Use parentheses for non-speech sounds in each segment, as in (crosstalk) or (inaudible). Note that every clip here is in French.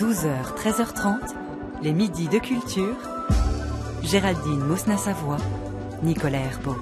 12h, 13h30, les midis de culture. Géraldine Mosna-Savoie, Nicolas Herbeau.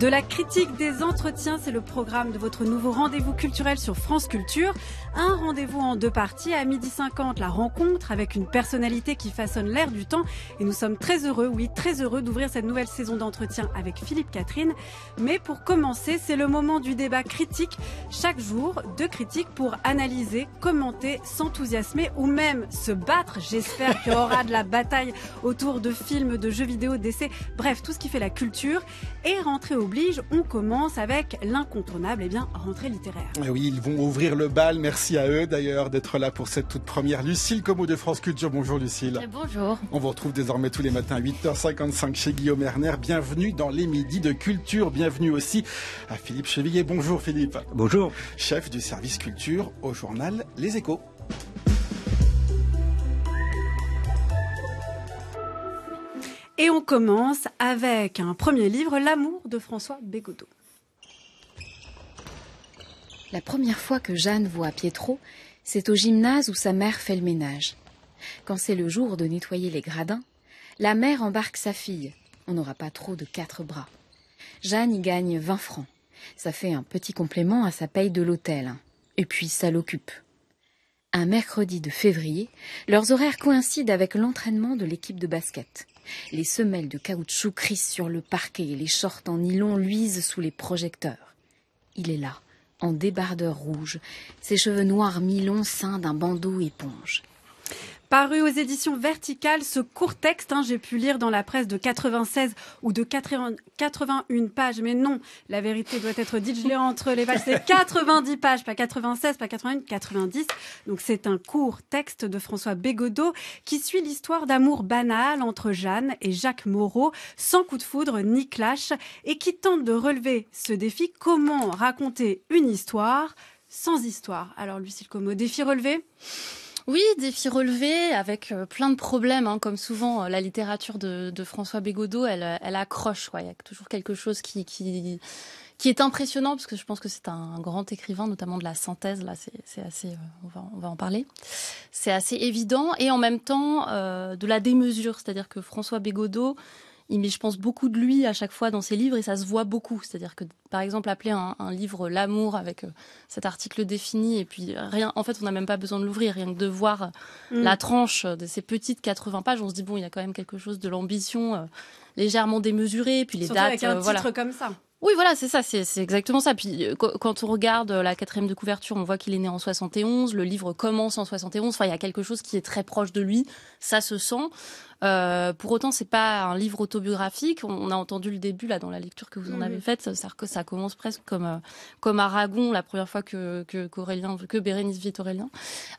De la critique des entretiens, c'est le programme de votre nouveau rendez-vous culturel sur France Culture. Un rendez-vous en deux parties. À midi 50, la rencontre avec une personnalité qui façonne l'air du temps. Et nous sommes très heureux, oui, très heureux d'ouvrir cette nouvelle saison d'entretien avec Philippe Catherine. Mais pour commencer, c'est le moment du débat critique. Chaque jour, deux critiques pour analyser, commenter, s'enthousiasmer ou même se battre. J'espère qu'il y aura de la bataille autour de films, de jeux vidéo, d'essais. Bref, tout ce qui fait la culture. Et rentrer au oblige, on commence avec l'incontournable et eh bien rentrée littéraire. Eh oui, ils vont ouvrir le bal. Merci à eux d'ailleurs d'être là pour cette toute première. Lucille Como de France Culture. Bonjour Lucille. Eh, bonjour. On vous retrouve désormais tous les matins à 8h55 chez Guillaume Erner. Bienvenue dans les midis de culture. Bienvenue aussi à Philippe Chevillier. Bonjour Philippe. Bonjour. Chef du service culture au journal Les Échos. Et on commence avec un premier livre, L'amour de François Bégodeau. La première fois que Jeanne voit Pietro, c'est au gymnase où sa mère fait le ménage. Quand c'est le jour de nettoyer les gradins, la mère embarque sa fille. On n'aura pas trop de quatre bras. Jeanne y gagne 20 francs. Ça fait un petit complément à sa paye de l'hôtel. Et puis ça l'occupe un mercredi de février, leurs horaires coïncident avec l'entraînement de l'équipe de basket. Les semelles de caoutchouc crissent sur le parquet et les shorts en nylon luisent sous les projecteurs. Il est là, en débardeur rouge, ses cheveux noirs mi-longs ceints d'un bandeau éponge. Paru aux éditions verticales, ce court texte, hein, j'ai pu lire dans la presse de 96 ou de 81 pages, mais non, la vérité doit être dite, je l'ai entre les pages, c'est 90 pages, pas 96, pas 81, 90. Donc c'est un court texte de François Bégodeau qui suit l'histoire d'amour banal entre Jeanne et Jacques Moreau, sans coup de foudre ni clash, et qui tente de relever ce défi, comment raconter une histoire sans histoire. Alors Lucille Como, défi relevé oui, défi relevé avec euh, plein de problèmes, hein, comme souvent euh, la littérature de, de François Bégodeau, elle, euh, accroche. Il y a toujours quelque chose qui, qui, est impressionnant, parce que je pense que c'est un grand écrivain, notamment de la synthèse. Là, c'est assez, on, va, en parler. C'est assez évident et en même temps de la démesure, c'est-à-dire que François Bégodeau il met, je pense, beaucoup de lui à chaque fois dans ses livres et ça se voit beaucoup. C'est-à-dire que, par exemple, appeler un, livre L'amour avec euh, cet article défini et puis rien, en fait, on n'a même pas besoin de l'ouvrir, rien que de voir euh, mm. la tranche de ces petites 80 pages, on se dit, bon, il y a quand même quelque chose de l'ambition euh, légèrement démesurée, puis les dates. Avec un titre comme ça. Oui, voilà, c'est ça, c'est exactement ça. Puis quand on regarde la quatrième de couverture, on voit qu'il est né en 71, le livre commence en 71, enfin il y a quelque chose qui est très proche de lui, ça se sent. Euh, pour autant, c'est pas un livre autobiographique. On, a entendu le début là dans la lecture que vous en avez faite. Ça, commence presque comme euh, comme Aragon la première fois que que que Bérénice vit Aurélien,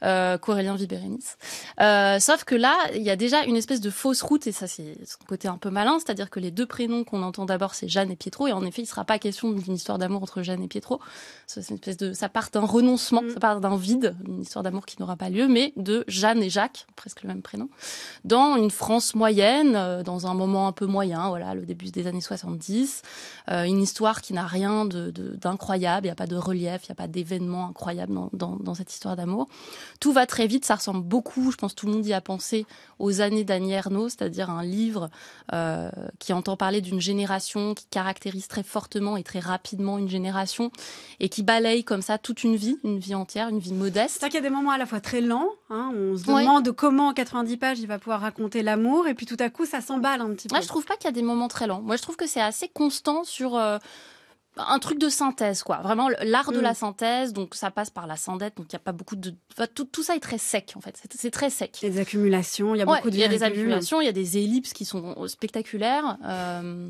euh, qu'Aurélien vit Bérénice. Euh, sauf que là, il y a déjà une espèce de fausse route et ça c'est son côté un peu malin, c'est-à-dire que les deux prénoms qu'on entend d'abord c'est Jeanne et Pietro et en effet il sera pas question d'une histoire d'amour entre Jeanne et Pietro. C'est une espèce de ça part d'un renoncement, mm. ça part d'un vide, une histoire d'amour qui n'aura pas lieu, mais de Jeanne et Jacques, presque le même prénom, dans une France moyenne, euh, dans un moment un peu moyen, voilà, le début des années 70. Euh, une histoire qui n'a rien d'incroyable, de, il n'y a pas de relief, il n'y a pas d'événement incroyable dans, dans, cette histoire d'amour. Tout va très vite, ça ressemble beaucoup, je pense tout le monde y a pensé, aux années d'Annie Ernaux, c'est-à-dire un livre euh, qui entend parler d'une génération, qui caractérise très fortement et très rapidement une génération, et qui balaye comme ça toute une vie, une vie entière, une vie modeste. cest qu'il y a des moments à la fois très lents, hein, on se demande comment en 90 pages il va pouvoir raconter la amour, et puis tout à coup ça s'emballe un petit peu. Moi je trouve pas qu'il y a des moments très lents. Moi je trouve que c'est assez constant sur euh, un truc de synthèse quoi. Vraiment l'art de la mm. synthèse donc ça passe par la sandette donc il n'y a pas beaucoup de tout, tout, ça est très sec en fait. C'est très sec. Des accumulations, il y a beaucoup de Il y a des accumulations, il y a des ellipses qui sont euh, spectaculaires. Euh,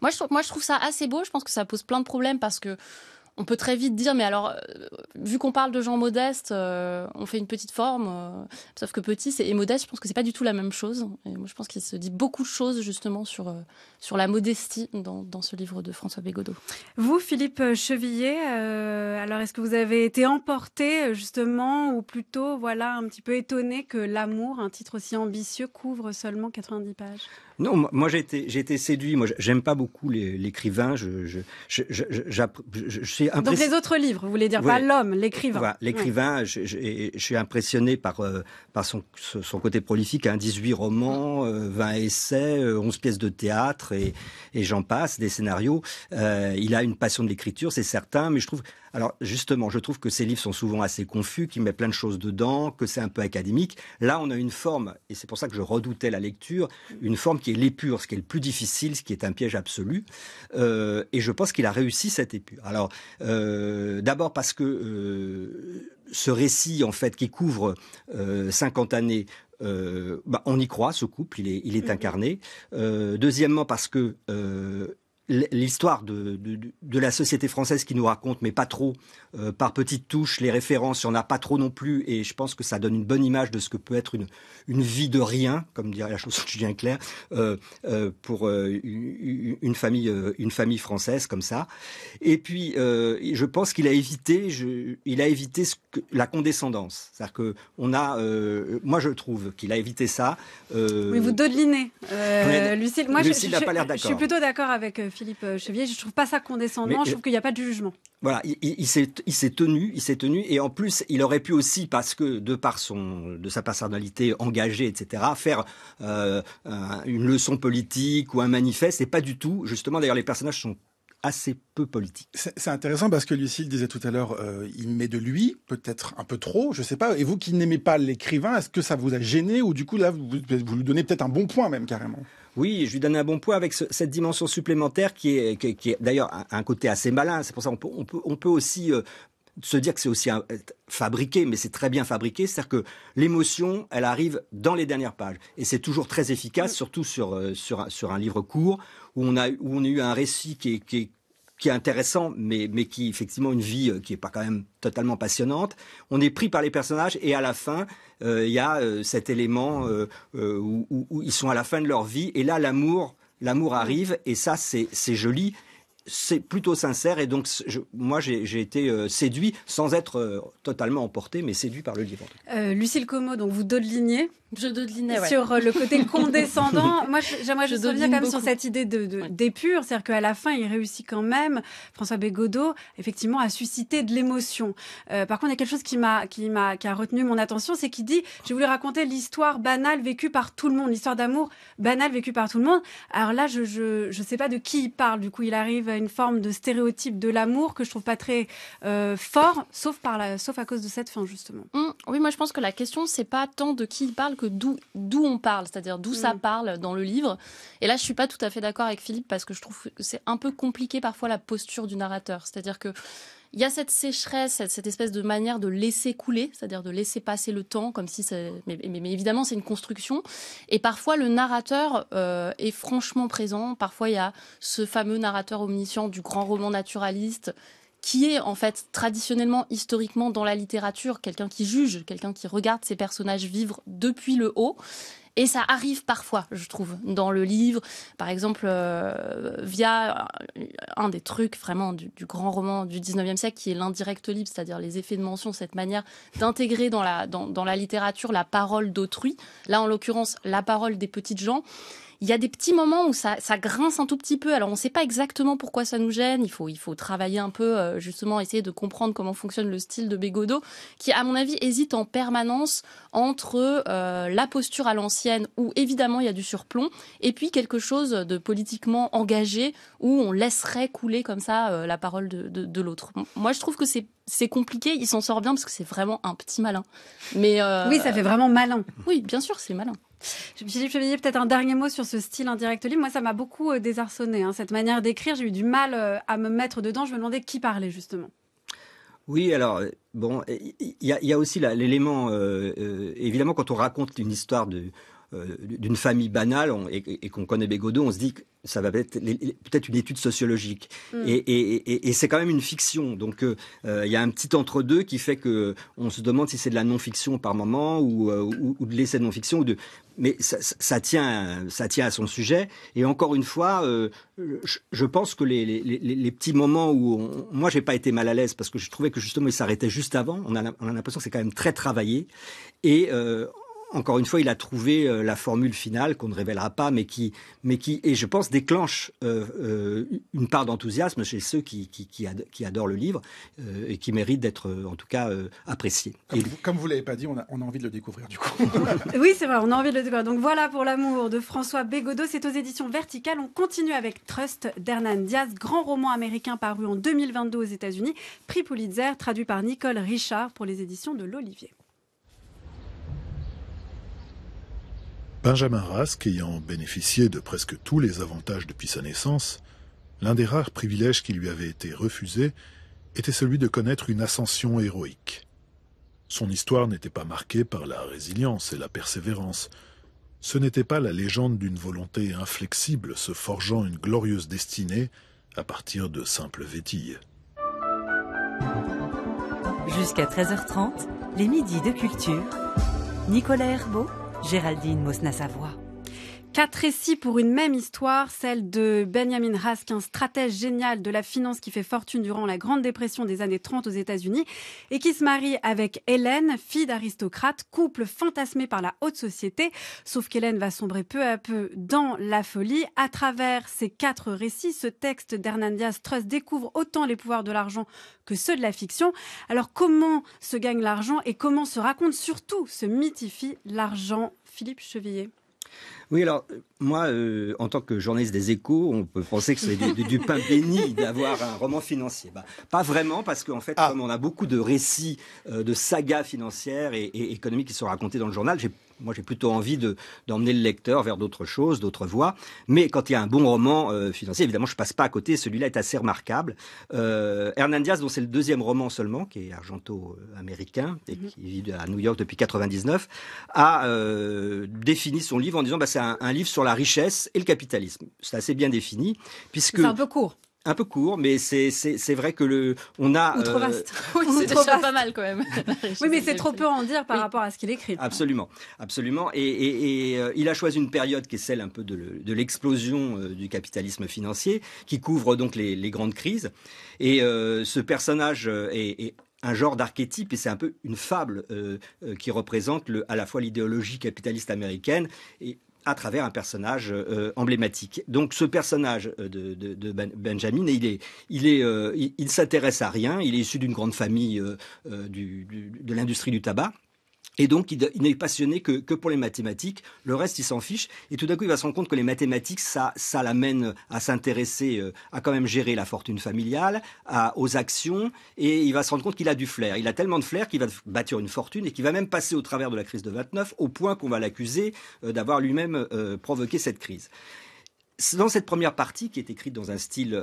moi je, moi, je trouve ça assez beau. Je pense que ça pose plein de problèmes parce que on peut très vite dire, mais alors, euh, vu qu'on parle de gens modestes, euh, on fait une petite forme. Euh, sauf que petit et modeste, je pense que c'est pas du tout la même chose. moi, je pense qu'il se dit beaucoup de choses justement sur, sur la modestie dans, ce livre de François Bégodeau. Vous, Philippe Chevillier, alors est-ce que vous avez été emporté justement, ou plutôt, voilà, un petit peu étonné que L'amour, un titre aussi ambitieux, couvre seulement 90 pages non, moi j'ai été, j'ai été séduit. Moi, j'aime pas beaucoup l'écrivain. Je, je, donc les autres livres, vous voulez dire, pas l'homme, l'écrivain. l'écrivain, je, suis impressionné par, euh, par son, côté prolifique, 18 hein, romans, 20 mm. euh, essais, 11 euh, pièces de théâtre et, j'en passe, des scénarios. il a une passion de l'écriture, c'est certain, mais je trouve... Alors justement, je trouve que ces livres sont souvent assez confus, qu'il met plein de choses dedans, que c'est un peu académique. Là, on a une forme, et c'est pour ça que je redoutais la lecture, une forme qui est l'épure, ce qui est le plus difficile, ce qui est un piège absolu. et je pense qu'il a réussi cette épure. Alors, euh, d'abord parce que euh, ce récit, en fait, qui couvre 50 euh, années, bah, on y croit, ce couple, il est mm-hmm. incarné. deuxièmement parce que l'histoire de, de, la société française qui nous raconte, mais pas trop, euh, par petites touches, les références, il n'y en a pas trop non plus, et je pense que ça donne une bonne image de ce que peut être une, une vie de rien, comme dirait la chanson de Julien Clerc, euh, euh pour euh, une, famille, une famille française comme ça. Et puis, je pense qu'il a évité, il a évité ce la condescendance. C'est-à-dire que on a, moi je trouve qu'il a évité ça. Mais vous dodelinez, Lucille. Moi, je, Je suis plutôt d'accord avec Philippe euh, Chevier. Je trouve pas ça condescendant. je trouve euh, qu'il n'y a pas de jugement. Voilà, il, s'est tenu, il s'est tenu, et en plus, il aurait pu aussi, parce que de par son, de sa personnalité engagée, etc., faire euh, une leçon politique ou un manifeste, et pas du tout. Justement, d'ailleurs, les personnages sont assez peu politique. C'est intéressant parce que Lucille disait tout à l'heure, euh, il met de lui, peut-être un peu trop, je ne sais pas. Et vous qui n'aimez pas l'écrivain, est-ce que ça vous a gêné ou du coup là, vous, vous lui donnez peut-être un bon point même carrément oui, je lui donne un bon point avec cette dimension supplémentaire qui est, qui, est d'ailleurs un, côté assez malin. C'est pour ça qu'on peut, on peut, aussi euh, se dire que c'est aussi fabriqué, mais c'est très bien fabriqué. C'est-à-dire que l'émotion, elle arrive dans les dernières pages. Et c'est toujours très efficace, surtout sur, euh, sur, sur un livre court où on a, eu un récit qui est, intéressant, mais qui est effectivement une vie euh, qui n'est pas quand même totalement passionnante. On est pris par les personnages et à la fin, euh, il y a euh, cet élément où, ils sont à la fin de leur vie et là l'amour l'amour arrive et ça c'est joli c'est plutôt sincère. Et donc, moi, j'ai été euh, séduit, sans être euh, totalement emporté, mais séduit par le livre. Euh, Lucille Como, donc vous dodelignez je Sur euh, le côté (laughs) condescendant. Moi, j'aimerais juste revenir quand même sur cette idée de, d'épure. C'est-à-dire qu'à la fin, il réussit quand même, François Bégodeau, effectivement, à susciter de l'émotion. par contre, il y a quelque chose qui m'a, qui m'a, qui a retenu mon attention, c'est qu'il dit, je voulu raconter l'histoire banale vécue par tout le monde, l'histoire d'amour banale vécue par tout le monde. Alors là, je, ne sais pas de qui il parle. Du coup, il arrive, une forme de stéréotype de l'amour que je trouve pas très euh, fort, sauf, par la, sauf à cause de cette fin, justement. Mmh. oui, moi je pense que la question, c'est pas tant de qui il parle que d'où on parle, c'est-à-dire d'où ça mmh. parle dans le livre. Et là, je suis pas tout à fait d'accord avec Philippe parce que je trouve que c'est un peu compliqué parfois la posture du narrateur. C'est-à-dire que il y a cette sécheresse, cette, espèce de manière de laisser couler, c'est-à-dire de laisser passer le temps, comme si. Mais, évidemment, c'est une construction. Et parfois, le narrateur euh, est franchement présent. Parfois, il y a ce fameux narrateur omniscient du grand roman naturaliste qui est en fait traditionnellement, historiquement dans la littérature, quelqu'un qui juge, quelqu'un qui regarde ses personnages vivre depuis le haut. Et ça arrive parfois, je trouve, dans le livre, par exemple, euh, via euh, un des trucs vraiment du, grand roman du 19e siècle, qui est l'indirect libre, c'est-à-dire les effets de mention, cette manière d'intégrer dans la, dans la littérature la parole d'autrui, là en l'occurrence la parole des petites gens il y a des petits moments où ça, grince un tout petit peu. Alors on ne sait pas exactement pourquoi ça nous gêne. Il faut, il faut travailler un peu, euh, justement, essayer de comprendre comment fonctionne le style de bégodo qui, à mon avis, hésite en permanence entre euh, la posture à l'ancienne, où évidemment il y a du surplomb, et puis quelque chose de politiquement engagé, où on laisserait couler comme ça euh, la parole de, l'autre. Moi, je trouve que c'est c'est compliqué, il s'en sort bien parce que c'est vraiment un petit malin. Mais euh, Oui, ça fait vraiment malin. Oui, bien sûr, c'est malin. Philippe dire peut-être un dernier mot sur ce style indirect libre. Moi, ça m'a beaucoup euh, désarçonné, hein, cette manière d'écrire. J'ai eu du mal euh, à me mettre dedans. Je me demandais qui parlait, justement. Oui, alors, euh, bon, il y, y, a aussi l'élément, évidemment, quand on raconte une histoire de, euh, d'une famille banale et, qu'on connaît Bégodeau, on se dit que ça va être peut-être une étude sociologique. Mm. Et, c'est quand même une fiction. Donc euh, euh, il y a un petit entre-deux qui fait que on se demande si c'est de la non-fiction par moment ou, de l'essai de non-fiction. de... Mais ça, tient, ça tient à son sujet. Et encore une fois, je, pense que les, petits moments où... Moi, moi, j'ai pas été mal à l'aise parce que je trouvais que justement, il s'arrêtait juste avant. On a, on a l'impression que c'est quand même très travaillé. Et encore une fois, il a trouvé euh, la formule finale qu'on ne révélera pas, mais qui, mais qui, et je pense, déclenche euh, euh, une part d'enthousiasme chez ceux qui, adorent le livre et qui méritent d'être, en tout cas, appréciés. Comme, vous, comme l'avez pas dit, on a, envie de le découvrir, du coup. (laughs) (laughs) oui, c'est vrai, on a envie de le découvrir. Donc voilà pour l'amour de François Bégodeau. C'est aux éditions Verticales. On continue avec Trust d'Hernan Diaz, grand roman américain paru en 2022 aux États-Unis, prix Pulitzer, traduit par Nicole Richard pour les éditions de l'Olivier. Benjamin Rask, ayant bénéficié de presque tous les avantages depuis sa naissance, l'un des rares privilèges qui lui avait été refusé était celui de connaître une ascension héroïque. Son histoire n'était pas marquée par la résilience et la persévérance. Ce n'était pas la légende d'une volonté inflexible se forgeant une glorieuse destinée à partir de simples vétilles. Jusqu'à 13h30, les midis de culture. Nicolas Herbeau Géraldine Mosna-Savoie. Quatre récits pour une même histoire, celle de Benjamin Rask, un stratège génial de la finance qui fait fortune durant la Grande Dépression des années 30 aux États-Unis et qui se marie avec Hélène, fille d'aristocrate, couple fantasmé par la haute société. Sauf qu'Hélène va sombrer peu à peu dans la folie. À travers ces quatre récits, ce texte d'Hernan diaz découvre autant les pouvoirs de l'argent que ceux de la fiction. Alors comment se gagne l'argent et comment se raconte surtout, se mythifie l'argent Philippe Chevillé oui, alors moi, euh, en tant que journaliste des échos, on peut penser que c'est du, pain béni d'avoir un roman financier. Bah, pas vraiment, parce qu'en fait, ah. comme on a beaucoup de récits, euh, de sagas financières et, économiques qui sont racontés dans le journal, j'ai moi, j'ai plutôt envie d'emmener le lecteur vers d'autres choses, d'autres voies. Mais quand il y a un bon roman euh, financier, évidemment, je ne passe pas à côté. Celui-là est assez remarquable. Euh, Hernandez, dont c'est le deuxième roman seulement, qui est argento-américain euh, et mm-hmm. qui vit à New York depuis 1999, a euh, défini son livre en disant bah, c'est un, un livre sur la richesse et le capitalisme. C'est assez bien défini puisque c'est un peu court un peu court, mais c'est vrai que le on a trop vaste. Euh, oui, c'est pas mal quand même. (laughs) oui, mais c'est trop peu en dire par rapport à ce qu'il écrit. Absolument, absolument. Et, euh, il a choisi une période qui est celle un peu de l'explosion euh, du capitalisme financier, qui couvre donc les, grandes crises. Et ce personnage est, un genre d'archétype et c'est un peu une fable qui représente le, à la fois l'idéologie capitaliste américaine et à travers un personnage euh, euh, emblématique. Donc ce personnage euh, de, ben, Benjamin, il est, s'intéresse à rien. Il est issu d'une grande famille de l'industrie du tabac. Et donc, il n'est passionné que, pour les mathématiques. Le reste, il s'en fiche. Et tout d'un coup, il va se rendre compte que les mathématiques, ça, l'amène à s'intéresser, euh, à quand même gérer la fortune familiale, aux actions. Et il va se rendre compte qu'il a du flair. Il a tellement de flair qu'il va bâtir une fortune et qu'il va même passer au travers de la crise de 29, au point qu'on va l'accuser euh, d'avoir lui-même euh, provoqué cette crise. Dans cette première partie, qui est écrite dans un style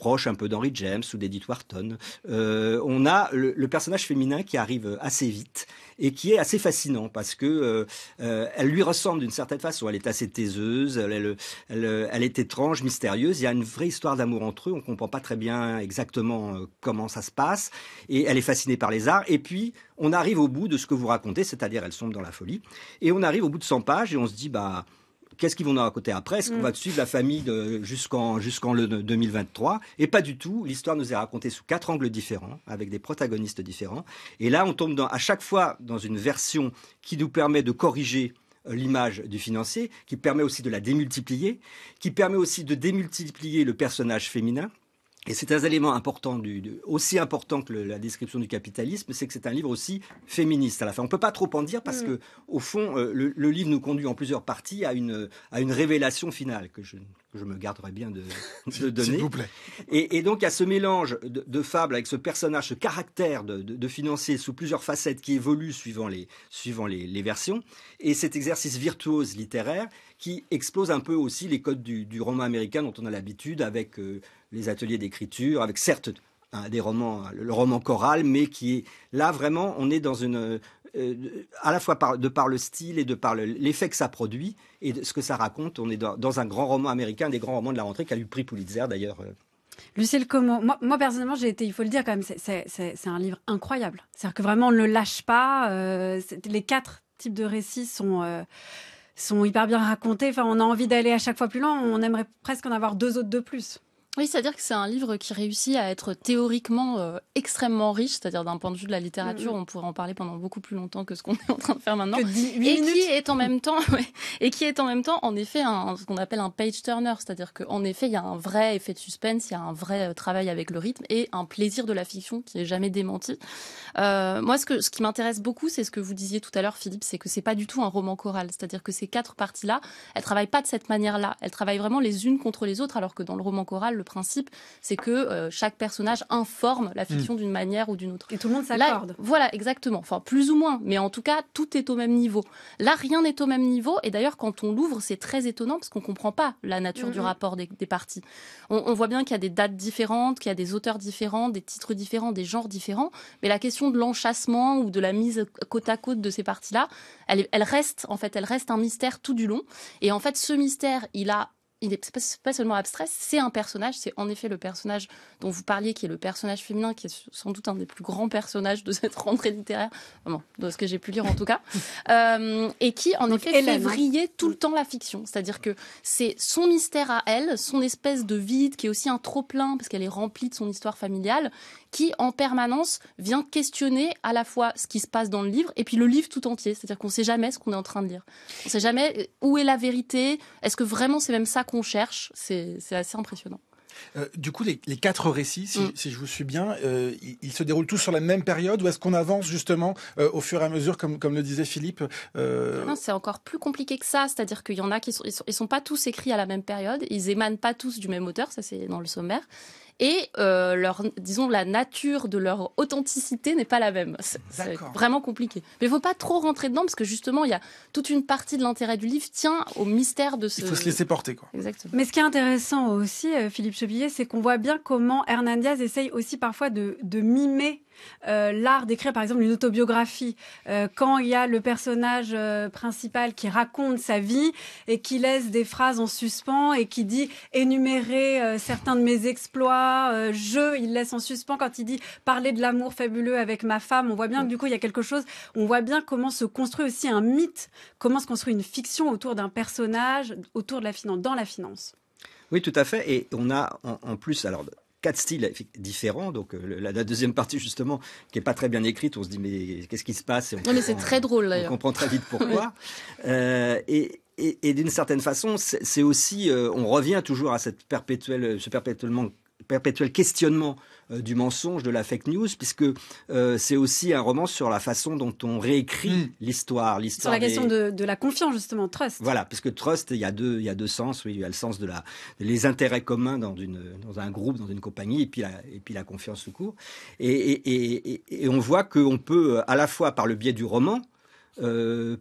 proche un peu d'Henry James ou d'Edith Wharton. Euh, on a le, personnage féminin qui arrive assez vite et qui est assez fascinant parce que euh, euh, elle lui ressemble d'une certaine façon. Elle est assez taiseuse, elle, elle, est étrange, mystérieuse. Il y a une vraie histoire d'amour entre eux. On comprend pas très bien exactement comment ça se passe et elle est fascinée par les arts. Et puis on arrive au bout de ce que vous racontez, c'est-à-dire elle sombre dans la folie et on arrive au bout de 100 pages et on se dit bah qu'est-ce qu'ils vont nous raconter après Est-ce qu'on mm. va suivre la famille jusqu'en jusqu'en 2023 Et pas du tout. L'histoire nous est racontée sous quatre angles différents, avec des protagonistes différents. Et là, on tombe à chaque fois dans une version qui nous permet de corriger euh, l'image du financier, qui permet aussi de la démultiplier, qui permet aussi de démultiplier le personnage féminin, et c'est un élément important, du, aussi important que la description du capitalisme, c'est que c'est un livre aussi féministe. À la fin, on peut pas trop en dire parce qu'au mm. que, au fond, euh, le, livre nous conduit en plusieurs parties à une, à une révélation finale que je, me garderai bien (laughs) de, donner. S'il vous plaît. Et, et, donc, à ce mélange de, fables avec ce personnage, ce caractère de, financier sous plusieurs facettes qui évolue suivant les, suivant les, versions, et cet exercice virtuose littéraire qui explose un peu aussi les codes du, roman américain dont on a l'habitude avec euh, les ateliers d'écriture, avec certes des romans, le roman choral, mais qui est là vraiment, on est dans une euh, à la fois de par le style et de par l'effet que ça produit et de ce que ça raconte. On est dans, un grand roman américain, des grands romans de la rentrée qui a eu le prix Pulitzer d'ailleurs. Euh. Lucille Comment, moi, personnellement, j'ai été, il faut le dire quand même, c'est un livre incroyable. C'est-à-dire que vraiment, on ne le lâche pas. Euh, les quatre types de récits sont. sont hyper bien racontés. Enfin, on a envie d'aller à chaque fois plus loin. On aimerait presque en avoir deux autres de plus. Oui, c'est-à-dire que c'est un livre qui réussit à être théoriquement euh, extrêmement riche, c'est-à-dire d'un point de vue de la littérature, mm-hmm. on pourrait en parler pendant beaucoup plus longtemps que ce qu'on (laughs) est en train de faire maintenant, et qui est en même temps, (laughs) et qui est en même temps, en effet, un, ce qu'on appelle un page turner, c'est-à-dire qu'en effet, il y a un vrai effet de suspense, il y a un vrai euh, travail avec le rythme et un plaisir de la fiction qui n'est jamais démenti. Euh, moi, ce que ce qui m'intéresse beaucoup, c'est ce que vous disiez tout à l'heure, Philippe, c'est que c'est pas du tout un roman choral, c'est-à-dire que ces quatre parties-là, elles travaillent pas de cette manière-là, elles travaillent vraiment les unes contre les autres, alors que dans le roman choral, le principe, c'est que euh, chaque personnage informe la hmm. fiction d'une manière ou d'une autre. Et tout le monde s'accorde. Voilà, exactement. Enfin, plus ou moins, mais en tout cas, tout est au même niveau. Là, rien n'est au même niveau. Et d'ailleurs, quand on l'ouvre, c'est très étonnant parce qu'on comprend pas la nature du hmm, hmm. rapport des, parties. On, voit bien qu'il y a des dates différentes, qu'il y a des auteurs différents, des titres différents, des genres différents. Mais la question de l'enchassement ou de la mise côte à côte de ces parties-là, elle reste en fait, elle reste un mystère tout du long. Et en fait, ce mystère, il a il n'est pas, seulement abstrait, c'est un personnage, c'est en effet le personnage dont vous parliez, qui est le personnage féminin, qui est sans doute un des plus grands personnages de cette (laughs) rentrée littéraire, dans de ce que j'ai pu lire en tout cas, (laughs) euh, et qui en effet fait hein. vriller tout le mm. temps la fiction. C'est-à-dire que c'est son mystère à elle, son espèce de vide, qui est aussi un trop-plein, parce qu'elle est remplie de son histoire familiale, qui en permanence vient questionner à la fois ce qui se passe dans le livre et puis le livre tout entier. C'est-à-dire qu'on ne sait jamais ce qu'on est en train de lire. On ne sait jamais euh, où est la vérité, est-ce que vraiment c'est même ça qu'on cherche. C'est assez impressionnant. Euh, du coup, les, quatre récits, mm. si, je vous suis bien, euh, ils, se déroulent tous sur la même période ou est-ce qu'on avance justement euh, au fur et à mesure, comme, comme le disait Philippe C'est encore plus compliqué que ça, c'est-à-dire qu'il y en a qui sont, sont, pas tous écrits à la même période, ils émanent pas tous du même auteur, ça c'est dans le sommaire, et euh, leur, disons, la nature de leur authenticité n'est pas la même. C'est vraiment compliqué. Mais il ne faut pas trop rentrer dedans parce que justement, il y a toute une partie de l'intérêt du livre tient au mystère de ce. Il faut se laisser porter, quoi. Exactement. Mais ce qui est intéressant aussi, euh, Philippe Chevillier, c'est qu'on voit bien comment Hernandez essaye aussi parfois de mimer euh, l'art d'écrire par exemple une autobiographie, euh, quand il y a le personnage euh, principal qui raconte sa vie et qui laisse des phrases en suspens et qui dit énumérer certains de mes exploits, je, il laisse en suspens quand il dit parler de l'amour fabuleux avec ma femme, on voit bien que du coup il y a quelque chose, on voit bien comment se construit aussi un mythe, comment se construit une fiction autour d'un personnage, autour de la finance, dans la finance. Oui, tout à fait. Et on a en plus, alors quatre styles différents. Donc euh, la, deuxième partie justement, qui est pas très bien écrite, on se dit mais qu'est-ce qui se passe c'est très drôle d'ailleurs. On comprend très vite pourquoi. (laughs) Euh, et, d'une certaine façon, c'est aussi, euh, on revient toujours à cette perpétuelle, ce perpétuel manque perpétuel questionnement euh, du mensonge, de la fake news, puisque euh, c'est aussi un roman sur la façon dont on réécrit mm. l'histoire. Sur la question de, la confiance, justement, trust. Voilà, puisque trust, il y a deux, il y a deux sens. Oui, il y a le sens de la, les intérêts communs dans, dans un groupe, dans une compagnie, et puis la, et puis la confiance au court. Et, et, on voit qu'on peut, à la fois par le biais du roman, euh,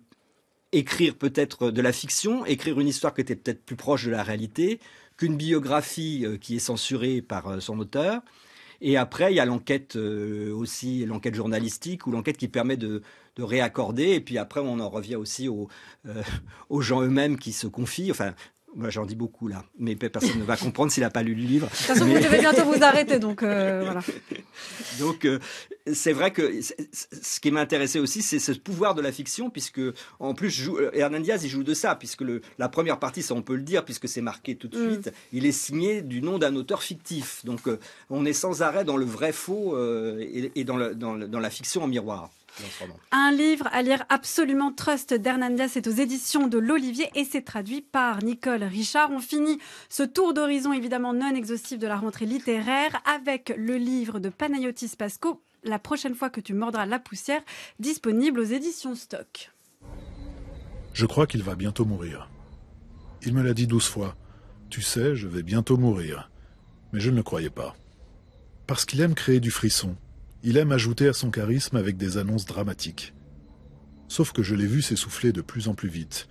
écrire peut-être de la fiction, écrire une histoire qui était peut-être plus proche de la réalité, qu'une biographie euh, qui est censurée par euh, son auteur. Et après, il y a l'enquête euh, aussi, l'enquête journalistique ou l'enquête qui permet de, réaccorder. Et puis après, on en revient aussi aux, (laughs) aux gens eux-mêmes qui se confient. Enfin, J'en dis beaucoup là, mais personne ne va (laughs) comprendre s'il n'a pas lu le livre. De toute façon, vous devez bientôt vous arrêter, donc euh, (laughs) voilà. Donc, euh, c'est vrai que ce qui m'intéressait aussi, c'est ce pouvoir de la fiction, puisque en plus, joue, euh, Hernan Diaz, il joue de ça, puisque la première partie, ça on peut le dire, puisque c'est marqué tout de mm. suite, il est signé du nom d'un auteur fictif. Donc, on est sans arrêt dans le vrai faux et, dans, dans la fiction en miroir. Un livre à lire absolument Trust d'Hernandez est aux éditions de l'Olivier et c'est traduit par Nicole Richard. On finit ce tour d'horizon évidemment non exhaustif de la rentrée littéraire avec le livre de Panayotis Pasco, La prochaine fois que tu mordras la poussière, disponible aux éditions Stock. Je crois qu'il va bientôt mourir. Il me l'a dit douze fois. Tu sais, je vais bientôt mourir. Mais je ne le croyais pas. Parce qu'il aime créer du frisson, il aime ajouter à son charisme avec des annonces dramatiques. Sauf que je l'ai vu s'essouffler de plus en plus vite.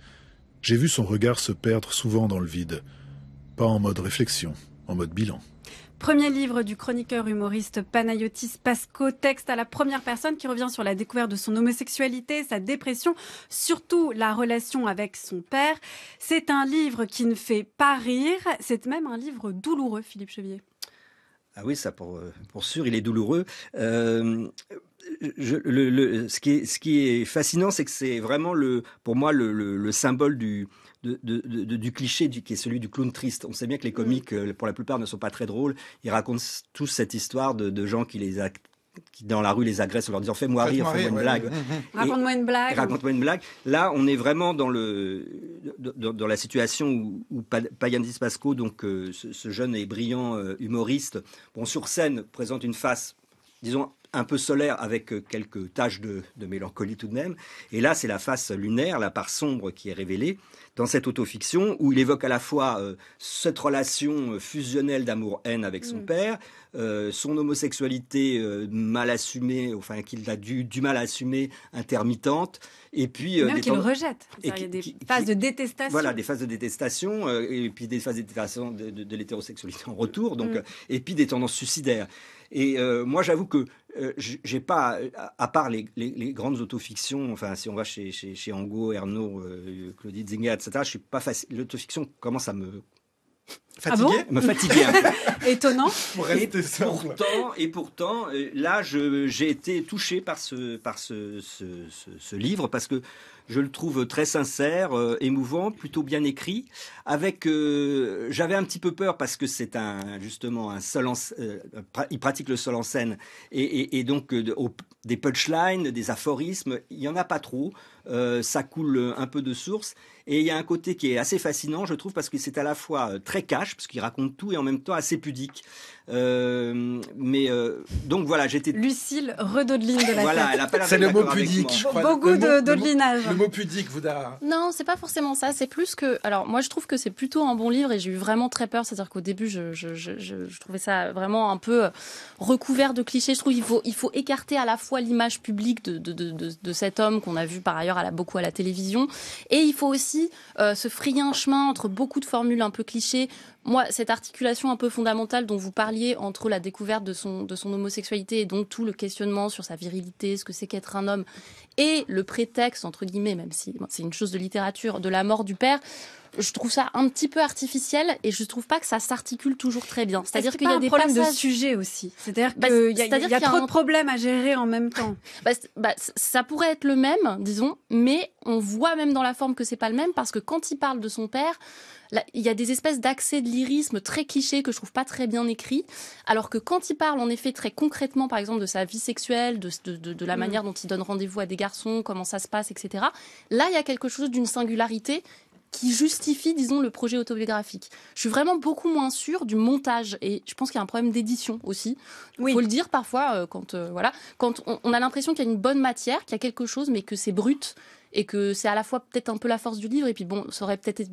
J'ai vu son regard se perdre souvent dans le vide. Pas en mode réflexion, en mode bilan. Premier livre du chroniqueur humoriste Panayotis Pasco, texte à la première personne qui revient sur la découverte de son homosexualité, sa dépression, surtout la relation avec son père. C'est un livre qui ne fait pas rire, c'est même un livre douloureux, Philippe Chevier. Ah oui, ça pour, euh, pour sûr, il est douloureux. Euh, ce, qui est, ce qui est fascinant, c'est que c'est vraiment le, pour moi le, symbole du, du cliché qui est celui du clown triste. On sait bien que les mm. comiques, euh, pour la plupart, ne sont pas très drôles. Ils racontent tous cette histoire de, gens qui les actent qui dans la rue les agressent en leur disant fais-moi rire, fais-moi une blague. Raconte-moi une blague. Raconte-moi une blague. Là, on est vraiment dans, le, dans, la situation où, où Payandis donc euh, ce, jeune et brillant euh, humoriste, bon, sur scène présente une face, disons, un peu solaire avec euh, quelques taches de, mélancolie tout de même. Et là, c'est la face lunaire, la part sombre qui est révélée dans cette autofiction où il évoque à la fois euh, cette relation euh, fusionnelle d'amour-haine avec son mm. père, son homosexualité mal assumée, enfin qu'il a du, du, mal à assumer, intermittente, et puis... Même qu'il rejette. Et il y a des phases de détestation. Voilà, des phases de détestation, et puis des phases de détestation de, l'hétérosexualité en retour, donc, mm. et puis des tendances suicidaires. Et moi, j'avoue que euh, j'ai pas, à part les, grandes autofictions, enfin, si on va chez, chez, chez Angot, Ernaud, euh, Claudie Zinga, etc., je suis pas facile. L'autofiction commence à me ah Fatigué Me fatiguer un peu. (laughs) Étonnant. et, pourtant, et pourtant, euh, là, j'ai été touché par, ce, par ce, livre parce que je le trouve très sincère, euh, émouvant, plutôt bien écrit. Avec, euh, j'avais un petit peu peur parce que c'est un justement un seul en, il pratique le seul en scène et, donc des punchlines, des aphorismes, il n'y en a pas trop. Euh, ça coule euh, un peu de source. Et il y a un côté qui est assez fascinant, je trouve, parce que c'est à la fois euh, très cash, parce qu'il raconte tout, et en même temps assez pudique. mais donc voilà, j'étais. Lucille redodline de la Voilà, C'est le mot pudique, je crois. Beaucoup de dodelinage. Le, mot pudique, vous Non, c'est pas forcément ça. C'est plus que. Alors, moi, je trouve que c'est plutôt un bon livre, et j'ai eu vraiment très peur. C'est-à-dire qu'au début, je, je, je, je, trouvais ça vraiment un peu recouvert de clichés. Je trouve qu'il faut, il faut écarter à la fois l'image publique de, de, de, de, cet homme qu'on a vu par ailleurs beaucoup à la télévision. Et il faut aussi euh, se frayer un chemin entre beaucoup de formules un peu clichés. Moi, cette articulation un peu fondamentale dont vous parliez entre la découverte de son, de son homosexualité et donc tout le questionnement sur sa virilité, ce que c'est qu'être un homme, et le prétexte, entre guillemets, même si c'est une chose de littérature, de la mort du père, je trouve ça un petit peu artificiel et je trouve pas que ça s'articule toujours très bien. C'est-à-dire qu'il y a des problèmes de sujet aussi. C'est-à-dire bah, qu'il y a, trop de problèmes à gérer en même temps. Bah, bah, ça pourrait être le même, disons, mais on voit même dans la forme que c'est pas le même parce que quand il parle de son père, il y a des espèces d'accès de lyrisme très cliché que je trouve pas très bien écrit. alors que quand il parle en effet très concrètement, par exemple, de sa vie sexuelle, de, la mm. manière dont il donne rendez-vous à des garçons, comment ça se passe, etc., là, il y a quelque chose d'une singularité qui justifie, disons, le projet autobiographique. Je suis vraiment beaucoup moins sûre du montage et je pense qu'il y a un problème d'édition aussi. Il faut le dire parfois euh, quand euh, voilà, quand on, on a l'impression qu'il y a une bonne matière, qu'il y a quelque chose, mais que c'est brut et que c'est à la fois peut-être un peu la force du livre et puis bon, ça aurait peut-être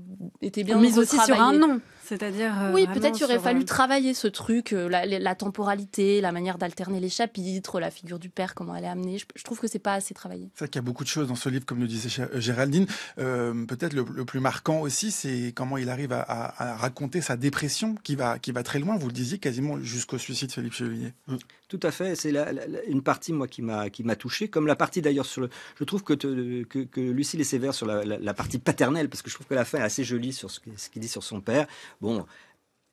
été bien mis aussi sur un nom. C'est-à-dire. Euh, oui, peut-être il aurait fallu euh, travailler ce truc, euh, la, temporalité, la manière d'alterner les chapitres, la figure du père, comment elle est amenée. Je, trouve que c'est pas assez travaillé. C'est vrai qu'il y a beaucoup de choses dans ce livre, comme le disait Géraldine. peut-être le, plus marquant aussi, c'est comment il arrive à, raconter sa dépression qui va, qui va très loin, vous le disiez, quasiment jusqu'au suicide, Philippe Chevillier. Mmh. Tout à fait. C'est une partie, moi, qui m'a, qui touché, comme la partie d'ailleurs sur le. Je trouve que, Lucille est sévère sur la, partie paternelle, parce que je trouve que la fin est assez jolie sur ce qu'il dit sur son père Bon.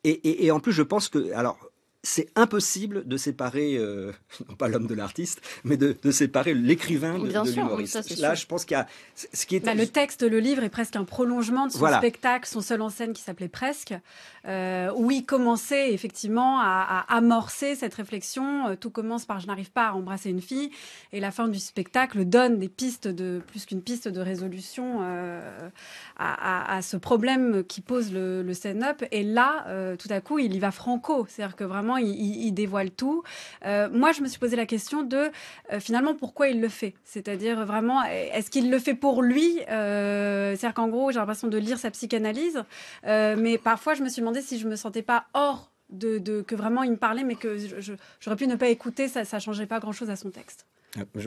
Et, en plus, je pense que. Alors, c'est impossible de séparer, euh, (laughs) non pas l'homme de l'artiste, mais de, séparer l'écrivain de, l'humoriste. Là, je pense qu'il y a ce qui est... Bah, le texte, le livre est presque un prolongement de son spectacle, son seul en scène qui s'appelait Presque, euh, où il commençait effectivement à, amorcer cette réflexion. Euh, tout commence par Je n'arrive pas à embrasser une fille, et la fin du spectacle donne des pistes de plus qu'une piste de résolution à, ce problème qui pose le, le up Et là, tout à coup, il y va franco, c'est-à-dire que vraiment il, dévoile tout. Euh, moi, je me suis posé la question de euh, finalement pourquoi il le fait. C'est-à-dire vraiment, est-ce qu'il le fait pour lui euh, C'est-à-dire qu'en gros, j'ai l'impression de lire sa psychanalyse, mais parfois, je me suis demandé si je me sentais pas hors de, que vraiment il me parlait, mais que j'aurais pu ne pas écouter, ça, ne changeait pas grand-chose à son texte.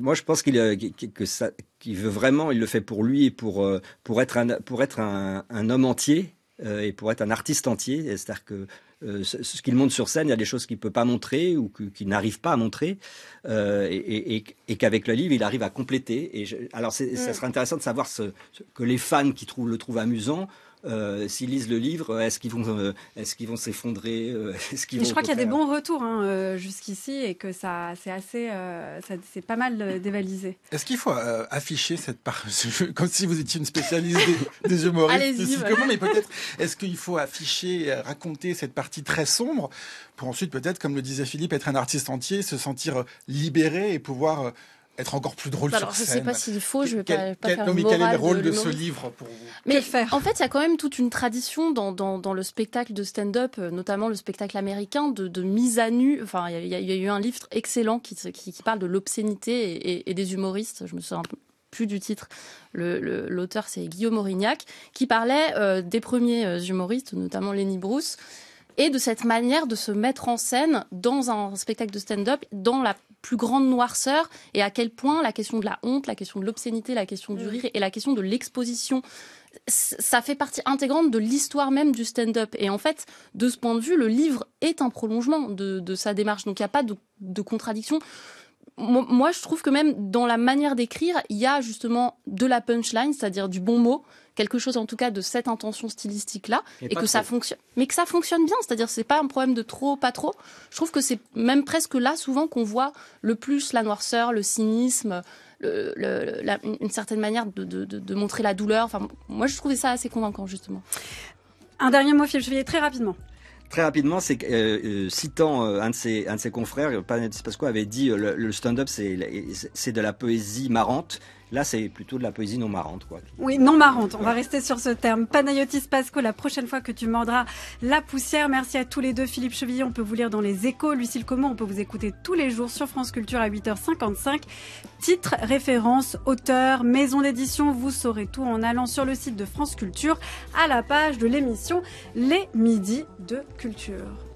Moi, je pense qu'il que veut vraiment, il le fait pour lui et pour pour être un pour être un, un homme entier euh, et pour être un artiste entier. C'est-à-dire que euh, ce qu'il montre sur scène, il y a des choses qu'il ne peut pas montrer ou qu'il n'arrive pas à montrer, euh, et, qu'avec le livre, il arrive à compléter. Et alors, ça mm. serait intéressant de savoir ce, que les fans qui trouvent, le trouvent amusant euh, s'ils lisent le livre, est-ce qu'ils vont, euh, est-ce qu'ils vont s'effondrer euh, (laughs) Je crois qu'il y a des bons retours hein, jusqu'ici et que ça, c'est assez, c'est pas mal dévalisé. Est-ce qu'il faut afficher cette partie, (laughs) comme si vous étiez une spécialiste des, humoristes mais peut-être est-ce qu'il faut afficher, raconter cette partie très sombre pour ensuite peut-être, comme le disait Philippe, être un artiste entier, se sentir libéré et pouvoir être encore plus drôle sur scène. Je ne sais pas s'il faut, je ne vais pas, faire quel est le rôle de, ce livre Mais faire en fait, il y a quand même toute une tradition dans, le spectacle de stand-up, euh, notamment le spectacle américain, de, mise à nu. Enfin, il y, a eu un livre excellent qui, parle de l'obscénité et, des humoristes. Je me souviens plus du titre. L'auteur, c'est Guillaume Aurignac, qui parlait euh, des premiers euh, humoristes, notamment Lenny Bruce et de cette manière de se mettre en scène dans un spectacle de stand-up, dans la plus grande noirceur, et à quel point la question de la honte, la question de l'obscénité, la question du mm. rire et la question de l'exposition ça fait partie intégrante de l'histoire même du stand-up. Et en fait, de ce point de vue, le livre est un prolongement de, sa démarche. Donc il n'y a pas de, contradiction. moi, je trouve que même dans la manière d'écrire, il y a justement de la punchline, c'est-à-dire du bon mot, quelque chose en tout cas de cette intention stylistique là et, que ça fonctionne mais que ça fonctionne bien c'est-à-dire c'est pas un problème de trop pas trop je trouve que c'est même presque là souvent qu'on voit le plus la noirceur le cynisme une certaine manière de, de, de, montrer la douleur enfin moi je trouvais ça assez convaincant justement un dernier mot Philippe vais très rapidement Très rapidement, c'est que, euh, euh, citant euh, un, de ses, un de ses confrères, Panatis Pasqua avait dit le, le stand-up c'est de la poésie marrante, Là, c'est plutôt de la poésie non marrante. Quoi. Oui, non marrante. On va rester sur ce terme. Panayotis Pasco, la prochaine fois que tu mordras la poussière. Merci à tous les deux. Philippe Chevillon, on peut vous lire dans les échos. Lucille Comment, on peut vous écouter tous les jours sur France Culture à 8h55. Titre, référence, auteur, maison d'édition, vous saurez tout en allant sur le site de France Culture à la page de l'émission Les Midis de Culture.